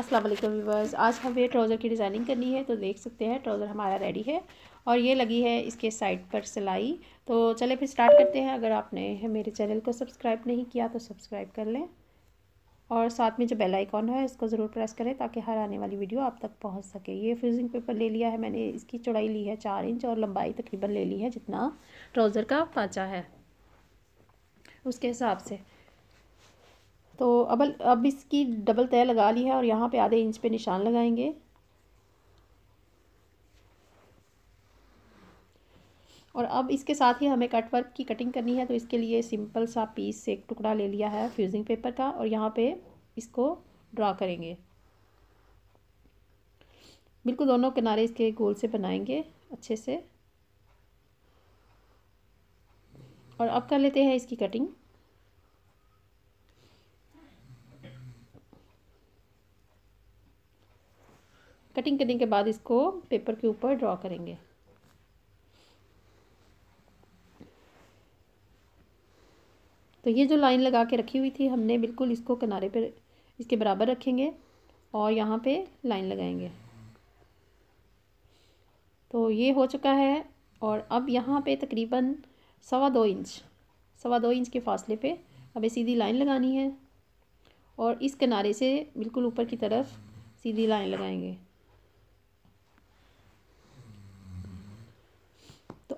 अस्सलाम वालेकुम आज हमें ट्राउज़र की डिज़ाइनिंग करनी है तो देख सकते हैं ट्राउज़र हमारा रेडी है और ये लगी है इसके साइड पर सिलाई तो चले फिर स्टार्ट करते हैं अगर आपने मेरे चैनल को सब्सक्राइब नहीं किया तो सब्सक्राइब कर लें और साथ में जो बेल आइकॉन है इसको ज़रूर प्रेस करें ताकि हर आने वाली वीडियो आप तक पहुंच सके ये फ्यूजिंग पेपर ले लिया है मैंने इसकी चौड़ाई ली है चार इंच और लंबाई तकरीबन ले ली है जितना ट्राउज़र का पाँचा है उसके हिसाब से तो अब अब इसकी डबल तय लगा ली है और यहाँ पे आधे इंच पे निशान लगाएंगे और अब इसके साथ ही हमें कट वर्क की कटिंग करनी है तो इसके लिए सिंपल सा पीस से एक टुकड़ा ले लिया है फ्यूजिंग पेपर का और यहाँ पे इसको ड्रा करेंगे बिल्कुल दोनों किनारे इसके गोल से बनाएंगे अच्छे से और अब कर लेते हैं इसकी कटिंग कटिंग करने के बाद इसको पेपर के ऊपर ड्रॉ करेंगे तो ये जो लाइन लगा के रखी हुई थी हमने बिल्कुल इसको किनारे पर इसके बराबर रखेंगे और यहाँ पे लाइन लगाएंगे तो ये हो चुका है और अब यहाँ पे तकरीबन सवा दो इंच सवा दो इंच के फासले पे हमें सीधी लाइन लगानी है और इस किनारे से बिल्कुल ऊपर की तरफ सीधी लाइन लगाएंगे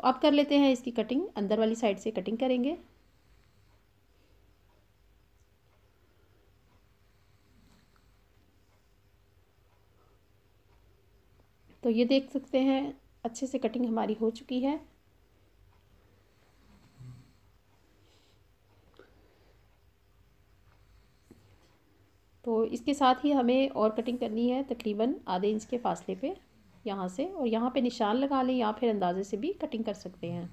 अब कर लेते हैं इसकी कटिंग अंदर वाली साइड से कटिंग करेंगे तो ये देख सकते हैं अच्छे से कटिंग हमारी हो चुकी है तो इसके साथ ही हमें और कटिंग करनी है तकरीबन आधे इंच के फासले पे यहाँ से और यहाँ पे निशान लगा लें या फिर अंदाजे से भी कटिंग कर सकते हैं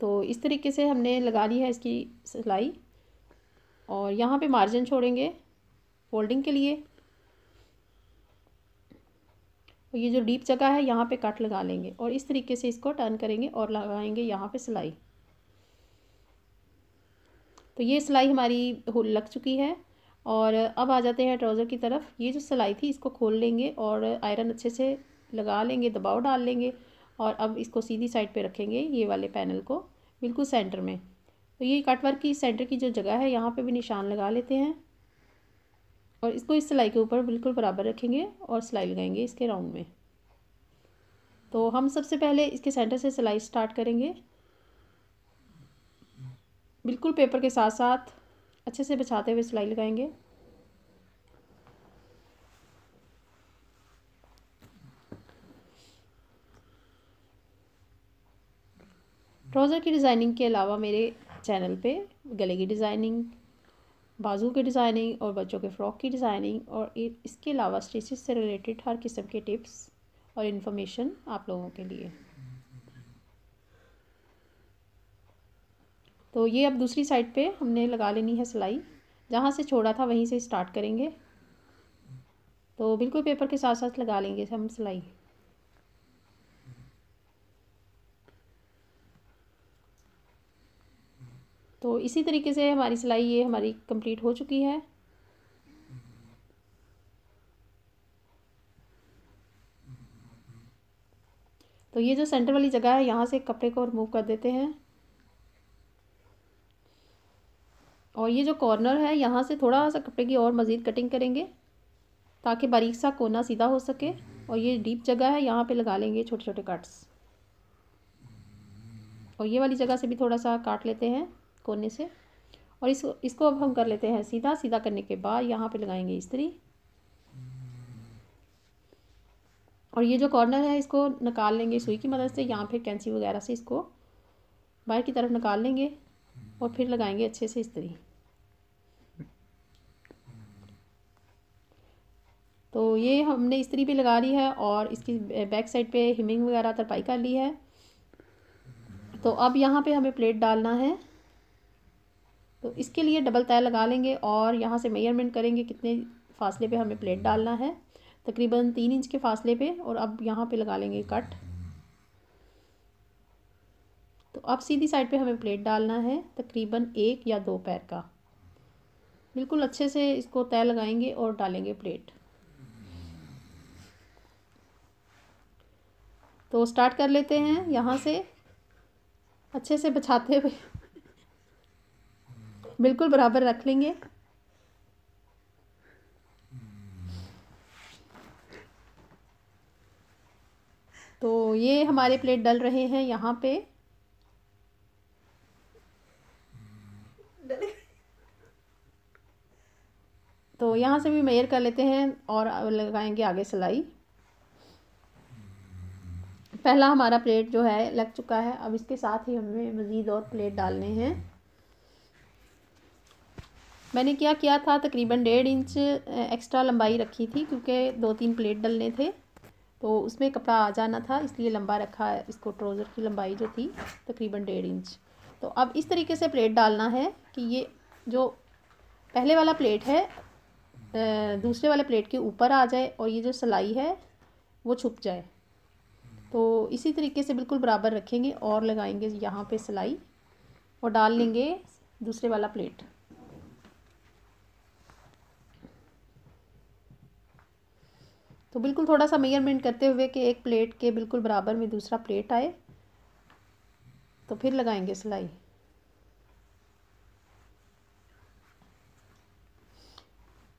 तो इस तरीके से हमने लगा ली है इसकी सिलाई और यहाँ पे मार्जिन छोड़ेंगे फोल्डिंग के लिए और ये जो डीप जगह है यहाँ पे कट लगा लेंगे और इस तरीके से इसको टर्न करेंगे और लगाएंगे यहाँ पे सिलाई तो ये सिलाई हमारी लग चुकी है और अब आ जाते हैं ट्राउज़र की तरफ ये जो सिलाई थी इसको खोल लेंगे और आयरन अच्छे से लगा लेंगे दबाव डाल लेंगे और अब इसको सीधी साइड पे रखेंगे ये वाले पैनल को बिल्कुल सेंटर में तो ये कट वर्क की सेंटर की जो जगह है यहाँ पे भी निशान लगा लेते हैं और इसको इस सिलाई के ऊपर बिल्कुल बराबर रखेंगे और सिलाई लगाएंगे इसके राउंड में तो हम सबसे पहले इसके सेंटर से सिलाई स्टार्ट करेंगे बिल्कुल पेपर के साथ साथ अच्छे से बिछाते हुए सिलाई लगाएंगे ट्राउज़र की डिज़ाइनिंग के अलावा मेरे चैनल पे गले की डिज़ाइनिंग बाजू की डिज़ाइनिंग और बच्चों के फ़्रॉक की डिज़ाइनिंग और इसके अलावा स्टिचेस से रिलेटेड हर किस्म के टिप्स और इन्फॉर्मेशन आप लोगों के लिए तो ये अब दूसरी साइड पे हमने लगा लेनी है सिलाई जहाँ से छोड़ा था वहीं से स्टार्ट करेंगे तो बिल्कुल पेपर के साथ साथ लगा लेंगे हम सिलाई तो इसी तरीके से हमारी सिलाई ये हमारी कंप्लीट हो चुकी है तो ये जो सेंटर वाली जगह है यहाँ से कपड़े को रिमूव कर देते हैं और ये जो कॉर्नर है यहाँ से थोड़ा सा कपड़े की और मज़ीद कटिंग करेंगे ताकि बारीक सा कोना सीधा हो सके और ये डीप जगह है यहाँ पे लगा लेंगे छोटे छोटे कट्स और ये वाली जगह से भी थोड़ा सा काट लेते हैं कोने से और इसको इसको अब हम कर लेते हैं सीधा सीधा करने के बाद यहाँ पे लगाएंगे इस्त्री और ये जो कॉर्नर है इसको निकाल लेंगे सुई की मदद से या फिर कैंसी वगैरह से इसको बाहर की तरफ निकाल लेंगे और फिर लगाएंगे अच्छे से इस्त्री तो ये हमने इस्त्री भी लगा ली है और इसकी बैक साइड पे हिमिंग वगैरह तरपाई कर ली है तो अब यहाँ पे हमें प्लेट डालना है तो इसके लिए डबल तय लगा लेंगे और यहाँ से मेयरमेंट करेंगे कितने फासले पे हमें प्लेट डालना है तकरीबन तीन इंच के फासले पे और अब यहाँ पे लगा लेंगे कट तो अब सीधी साइड पे हमें प्लेट डालना है तकरीबन एक या दो पैर का बिल्कुल अच्छे से इसको तय लगाएंगे और डालेंगे प्लेट तो स्टार्ट कर लेते हैं यहाँ से अच्छे से बछाते हुए बिल्कुल बराबर रख लेंगे तो ये हमारे प्लेट डल रहे हैं यहाँ पे तो यहाँ से भी मेयर कर लेते हैं और लगाएंगे आगे सिलाई पहला हमारा प्लेट जो है लग चुका है अब इसके साथ ही हमें मज़ीद और प्लेट डालने हैं मैंने क्या किया था तकरीबन डेढ़ इंच एक्स्ट्रा लंबाई रखी थी क्योंकि दो तीन प्लेट डलने थे तो उसमें कपड़ा आ जाना था इसलिए लंबा रखा इसको ट्रोज़र की लंबाई जो थी तकरीबन डेढ़ इंच तो अब इस तरीके से प्लेट डालना है कि ये जो पहले वाला प्लेट है दूसरे वाले प्लेट के ऊपर आ जाए और ये जो सिलाई है वो छुप जाए तो इसी तरीके से बिल्कुल बराबर रखेंगे और लगाएंगे यहाँ पे सिलाई और डाल लेंगे दूसरे वाला प्लेट तो बिल्कुल थोड़ा सा मेजरमेंट करते हुए कि एक प्लेट के बिल्कुल बराबर में दूसरा प्लेट आए तो फिर लगाएंगे सिलाई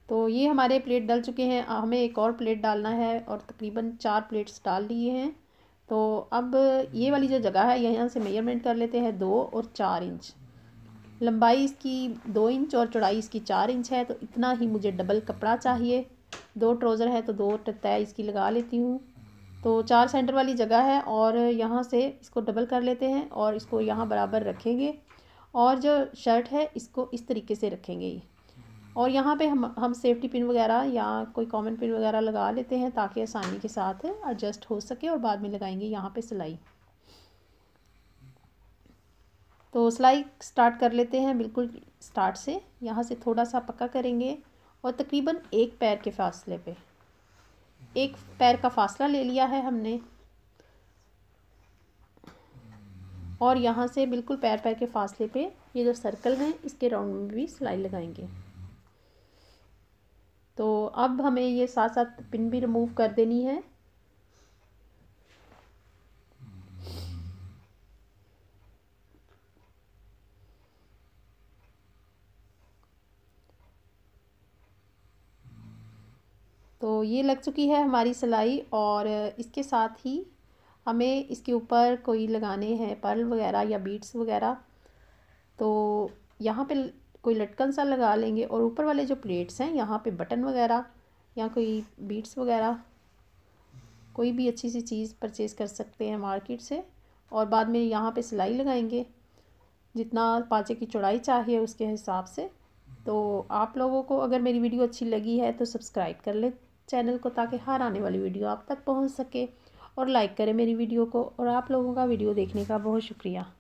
तो ये हमारे प्लेट डल चुके हैं हमें एक और प्लेट डालना है और तकरीबन चार प्लेट्स डाल लिए हैं तो अब ये वाली जो जगह है यहाँ से मेजरमेंट कर लेते हैं दो और चार इंच लंबाई इसकी दो इंच और चौड़ाई इसकी चार इंच है तो इतना ही मुझे डबल कपड़ा चाहिए दो ट्रोज़र है तो दो तय इसकी लगा लेती हूँ तो चार सेंटर वाली जगह है और यहाँ से इसको डबल कर लेते हैं और इसको यहाँ बराबर रखेंगे और जो शर्ट है इसको इस तरीके से रखेंगे और यहाँ पे हम हम सेफ्टी पिन वगैरह या कोई कॉमन पिन वगैरह लगा लेते हैं ताकि आसानी के साथ एडजस्ट हो सके और बाद में लगाएंगे यहाँ पे सिलाई तो सिलाई स्टार्ट कर लेते हैं बिल्कुल स्टार्ट से यहाँ से थोड़ा सा पक्का करेंगे और तकरीबन एक पैर के फासले पे एक पैर का फासला ले लिया है हमने और यहाँ से बिल्कुल पैर पैर के फासले पे ये जो सर्कल हैं इसके राउंड में भी सिलाई लगाएंगे तो अब हमें ये साथ साथ पिन भी रिमूव कर देनी है तो ये लग चुकी है हमारी सिलाई और इसके साथ ही हमें इसके ऊपर कोई लगाने हैं पर्ल वगैरह या बीट्स वगैरह तो यहाँ पे कोई लटकन सा लगा लेंगे और ऊपर वाले जो प्लेट्स हैं यहाँ पे बटन वगैरह या कोई बीट्स वगैरह कोई भी अच्छी सी चीज़ परचेज़ कर सकते हैं मार्केट से और बाद में यहाँ पे सिलाई लगाएंगे जितना पाँचे की चौड़ाई चाहिए उसके हिसाब से तो आप लोगों को अगर मेरी वीडियो अच्छी लगी है तो सब्सक्राइब कर लें चैनल को ताकि हर आने वाली वीडियो आप तक पहुँच सके और लाइक करें मेरी वीडियो को और आप लोगों का वीडियो देखने का बहुत शुक्रिया